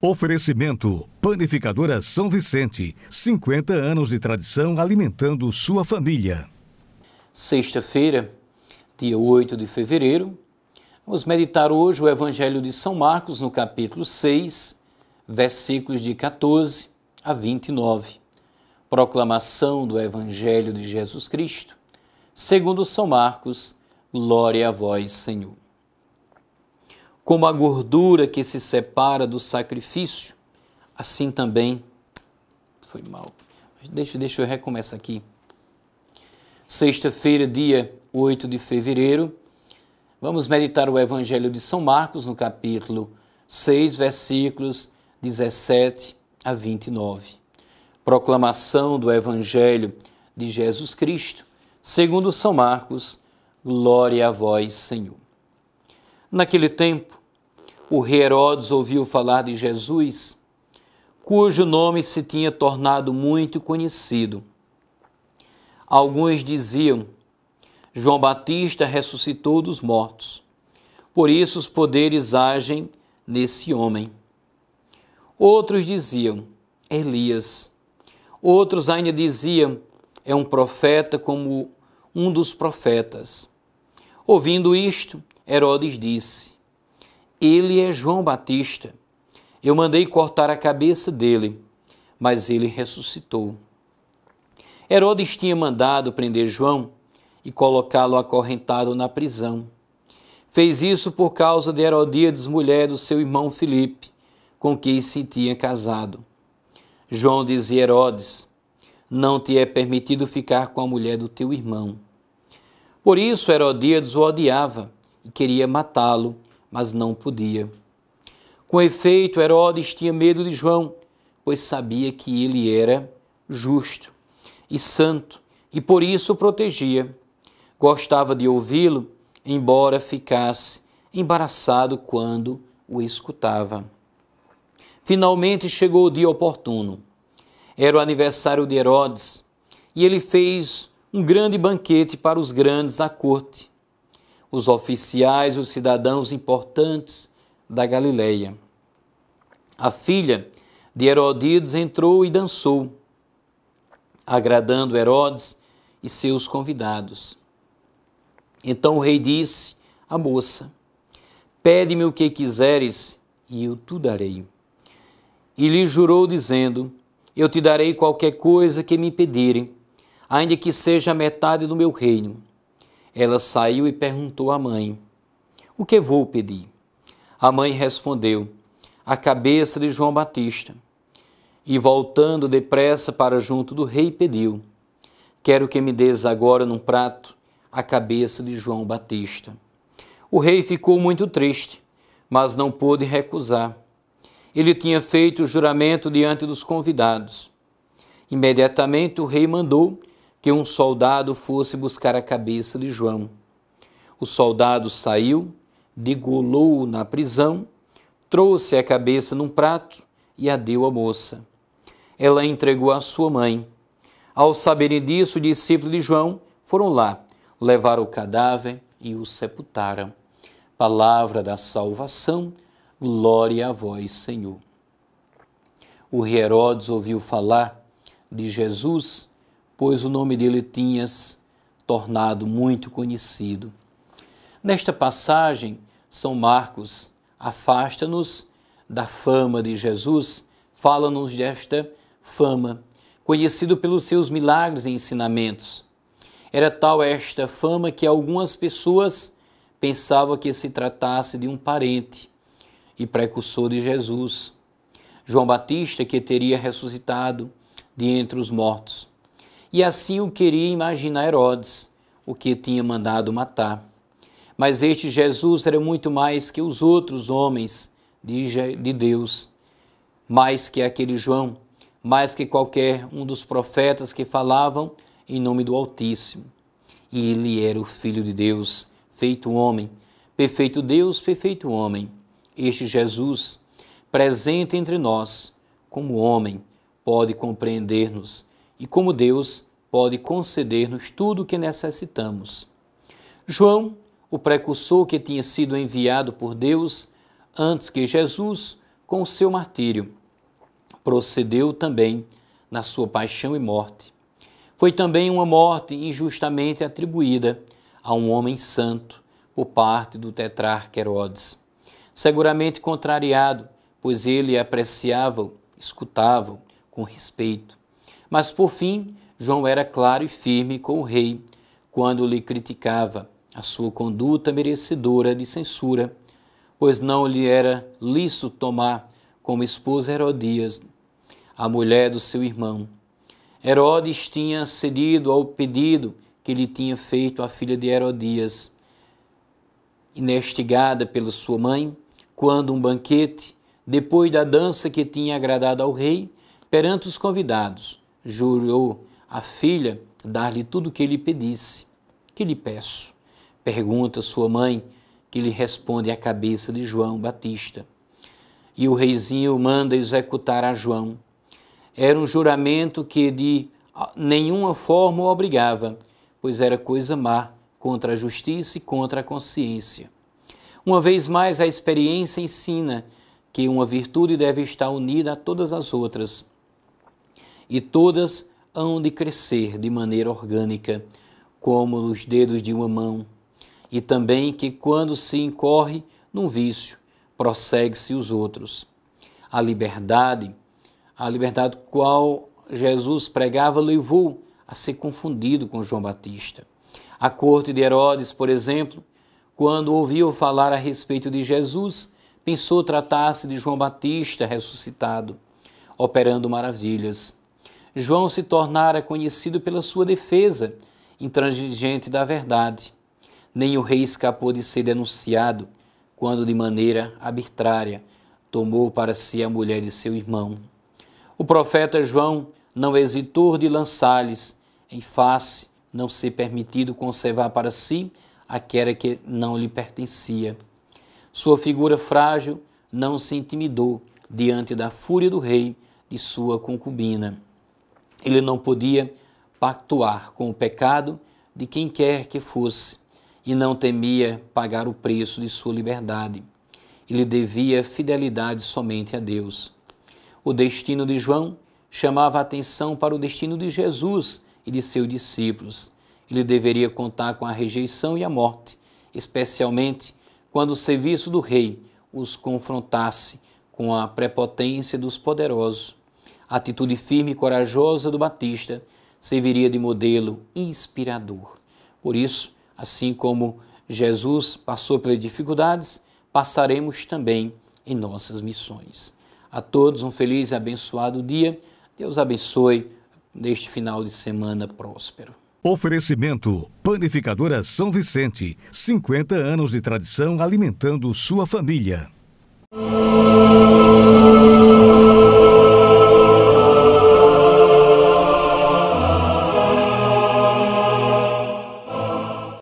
Oferecimento Panificadora São Vicente, 50 anos de tradição alimentando sua família. Sexta-feira, dia 8 de fevereiro, vamos meditar hoje o Evangelho de São Marcos no capítulo 6, versículos de 14 a 29. Proclamação do Evangelho de Jesus Cristo, segundo São Marcos, glória a vós, Senhor. Como a gordura que se separa do sacrifício, assim também foi mal. Deixa, deixa eu recomeçar aqui. Sexta-feira, dia 8 de fevereiro, vamos meditar o Evangelho de São Marcos no capítulo 6, versículos 17 a 29 proclamação do Evangelho de Jesus Cristo, segundo São Marcos, glória a vós, Senhor. Naquele tempo, o rei Herodes ouviu falar de Jesus, cujo nome se tinha tornado muito conhecido. Alguns diziam: João Batista ressuscitou dos mortos. Por isso os poderes agem nesse homem. Outros diziam: Elias Outros ainda diziam: é um profeta como um dos profetas. Ouvindo isto, Herodes disse: Ele é João Batista. Eu mandei cortar a cabeça dele, mas ele ressuscitou. Herodes tinha mandado prender João e colocá-lo acorrentado na prisão. Fez isso por causa de Herodíades, mulher do seu irmão Filipe, com quem se tinha casado. João dizia Herodes: Não te é permitido ficar com a mulher do teu irmão. Por isso Herodíades o odiava e queria matá-lo, mas não podia. Com efeito, Herodes tinha medo de João, pois sabia que ele era justo e santo e por isso o protegia. Gostava de ouvi-lo, embora ficasse embaraçado quando o escutava. Finalmente chegou o dia oportuno. Era o aniversário de Herodes e ele fez um grande banquete para os grandes da corte, os oficiais e os cidadãos importantes da Galileia. A filha de Herodíades entrou e dançou, agradando Herodes e seus convidados. Então o rei disse à moça: Pede-me o que quiseres e eu tu darei e lhe jurou, dizendo: Eu te darei qualquer coisa que me pedirem, ainda que seja metade do meu reino. Ela saiu e perguntou à mãe: O que vou pedir? A mãe respondeu: A cabeça de João Batista. E voltando depressa para junto do rei, pediu: Quero que me des agora num prato a cabeça de João Batista. O rei ficou muito triste, mas não pôde recusar ele tinha feito o juramento diante dos convidados. Imediatamente o rei mandou que um soldado fosse buscar a cabeça de João. O soldado saiu, degolou-o na prisão, trouxe a cabeça num prato e a deu à moça. Ela entregou à sua mãe. Ao saberem disso, os discípulos de João foram lá, levaram o cadáver e o sepultaram. Palavra da salvação Glória a vós, Senhor. O rei Herodes ouviu falar de Jesus, pois o nome dele tinhas tornado muito conhecido. Nesta passagem, São Marcos afasta-nos da fama de Jesus, fala-nos desta fama, conhecido pelos seus milagres e ensinamentos. Era tal esta fama que algumas pessoas pensavam que se tratasse de um parente e precursor de Jesus. João Batista, que teria ressuscitado de entre os mortos. E assim o queria imaginar Herodes, o que tinha mandado matar. Mas este Jesus era muito mais que os outros homens de Deus, mais que aquele João, mais que qualquer um dos profetas que falavam em nome do Altíssimo. E ele era o Filho de Deus, feito homem, perfeito Deus, perfeito homem este Jesus, presente entre nós, como homem, pode compreender-nos e como Deus pode conceder-nos tudo o que necessitamos. João, o precursor que tinha sido enviado por Deus antes que Jesus, com o seu martírio, procedeu também na sua paixão e morte. Foi também uma morte injustamente atribuída a um homem santo por parte do tetrarca Herodes seguramente contrariado, pois ele apreciava, escutava com respeito. Mas por fim, João era claro e firme com o rei quando lhe criticava a sua conduta merecedora de censura, pois não lhe era liço tomar como esposa Herodias, a mulher do seu irmão. Herodes tinha cedido ao pedido que lhe tinha feito a filha de Herodias, inestigada pela sua mãe, quando um banquete, depois da dança que tinha agradado ao rei, perante os convidados, jurou a filha dar-lhe tudo o que ele pedisse. Que lhe peço? Pergunta sua mãe, que lhe responde a cabeça de João Batista. E o reizinho manda executar a João. Era um juramento que de nenhuma forma o obrigava, pois era coisa má contra a justiça e contra a consciência. Uma vez mais, a experiência ensina que uma virtude deve estar unida a todas as outras e todas hão de crescer de maneira orgânica, como os dedos de uma mão, e também que quando se incorre num vício, prossegue-se os outros. A liberdade, a liberdade qual Jesus pregava, levou a ser confundido com João Batista. A corte de Herodes, por exemplo, quando ouviu falar a respeito de Jesus, pensou tratar-se de João Batista ressuscitado, operando maravilhas. João se tornara conhecido pela sua defesa, intransigente da verdade. Nem o rei escapou de ser denunciado, quando de maneira arbitrária tomou para si a mulher de seu irmão. O profeta João não hesitou de lançar-lhes em face, não ser permitido conservar para si aquela que não lhe pertencia. Sua figura frágil não se intimidou diante da fúria do rei de sua concubina. Ele não podia pactuar com o pecado de quem quer que fosse e não temia pagar o preço de sua liberdade. Ele devia fidelidade somente a Deus. O destino de João chamava a atenção para o destino de Jesus e de seus discípulos. Ele deveria contar com a rejeição e a morte, especialmente quando o serviço do rei os confrontasse com a prepotência dos poderosos. A atitude firme e corajosa do Batista serviria de modelo inspirador. Por isso, assim como Jesus passou pelas dificuldades, passaremos também em nossas missões. A todos um feliz e abençoado dia. Deus abençoe neste final de semana próspero. Oferecimento Panificadora São Vicente, 50 anos de tradição alimentando sua família.